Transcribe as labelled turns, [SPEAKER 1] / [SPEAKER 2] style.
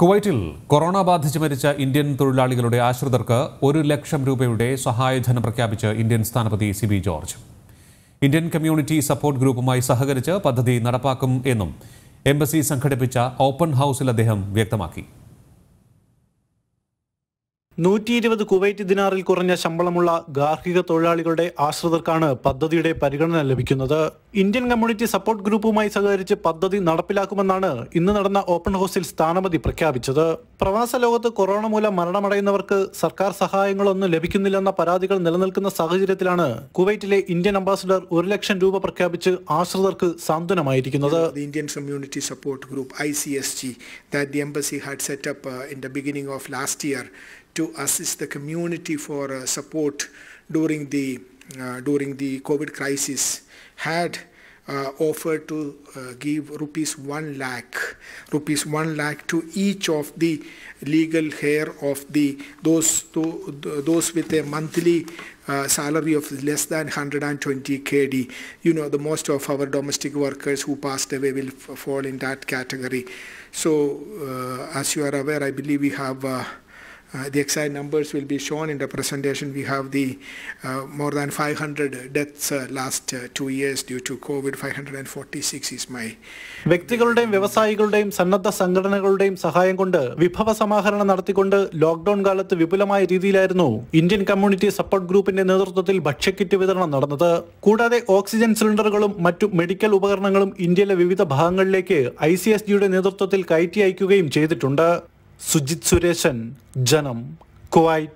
[SPEAKER 1] കുവൈറ്റിൽ കൊറോണ ബാധിച്ച് മരിച്ച ഇന്ത്യൻ തൊഴിലാളികളുടെ ആശ്രിതർക്ക് ഒരു ലക്ഷം രൂപയുടെ സഹായധനം പ്രഖ്യാപിച്ച് ഇന്ത്യൻ സ്ഥാനപതി C B George Indian community support ഗ്രൂപ്പുമായി സഹകരിച്ച് പദ്ധതി നടപ്പാക്കും എന്നും എംബസി സംഘടിപ്പിച്ച ഓപ്പൺ ഹൗസിൽ അദ്ദേഹം വ്യക്തമാക്കി
[SPEAKER 2] നൂറ്റി ഇരുപത് കുവൈറ്റ് ദിനാറിൽ കുറഞ്ഞ ശമ്പളമുള്ള ഗാർഹിക തൊഴിലാളികളുടെ ആശ്രിതർക്കാണ് പദ്ധതിയുടെ പരിഗണന ലഭിക്കുന്നത് ഇന്ത്യൻ കമ്മ്യൂണിറ്റി സപ്പോർട്ട് ഗ്രൂപ്പുമായി സഹകരിച്ച് പദ്ധതി നടപ്പിലാക്കുമെന്നാണ് ഇന്ന് നടന്ന ഓപ്പൺ ഹൗസിൽ സ്ഥാനപതി പ്രഖ്യാപിച്ചത് പ്രവാസ ലോകത്ത് കൊറോണ മൂലം മരണമടയുന്നവർക്ക് സർക്കാർ സഹായങ്ങളൊന്നും ലഭിക്കുന്നില്ലെന്ന പരാതികൾ നിലനിൽക്കുന്ന സാഹചര്യത്തിലാണ് കുവൈറ്റിലെ ഇന്ത്യൻ അംബാസിഡർ ഒരു ലക്ഷം രൂപ പ്രഖ്യാപിച്ച് ആശ്രിതർക്ക് സാന്ത്വനമായിരിക്കുന്നത്
[SPEAKER 3] Indian community support group I C S G the embassy had set up in the beginning of last year to assist the community for uh, support during the uh, during the COVID crisis had uh, offered to uh, give rupees 1 lakh rupees 1 lakh to each of the legal heir of the those to, those with a monthly uh, salary of less than 120 KD. You know, the most of our domestic workers who passed away will fall in that category. So, uh, as you are aware, I believe we have uh, Uh, the exact numbers will be shown in the presentation. We have the uh, more than 500 deaths uh, last uh, two years due to COVID. 546 is my. വ്യക്തികളുടെയും വ്യവസായികളുടെയും സന്നദ്ധ
[SPEAKER 2] സംഘടനകളുടെയും സഹായം കൊണ്ട് വിഭവ സമാഹരണം നടത്തിക്കൊണ്ട് lockdown കാലത്ത് വിപുലമായ രീതിയിലായിരുന്നു ഇന്ത്യൻ കമ്മ്യൂണിറ്റി സപ്പോർട്ട് ഗ്രൂപ്പിന്റെ നേതൃത്വത്തിൽ ഭക്ഷ്യക്കിറ്റ് വിതരണം നടന്നത് കൂടാതെ ഓക്സിജൻ സിലിണ്ടറുകളും മറ്റു മെഡിക്കൽ ഉപകരണങ്ങളും ഇന്ത്യയിലെ വിവിധ ഭാഗങ്ങളിലേക്ക് ഐ നേതൃത്വത്തിൽ കയറ്റി
[SPEAKER 3] അയക്കുകയും ചെയ്തിട്ടുണ്ട് സുജിത് സുരേഷൻ ജനം കുവൈറ്റ്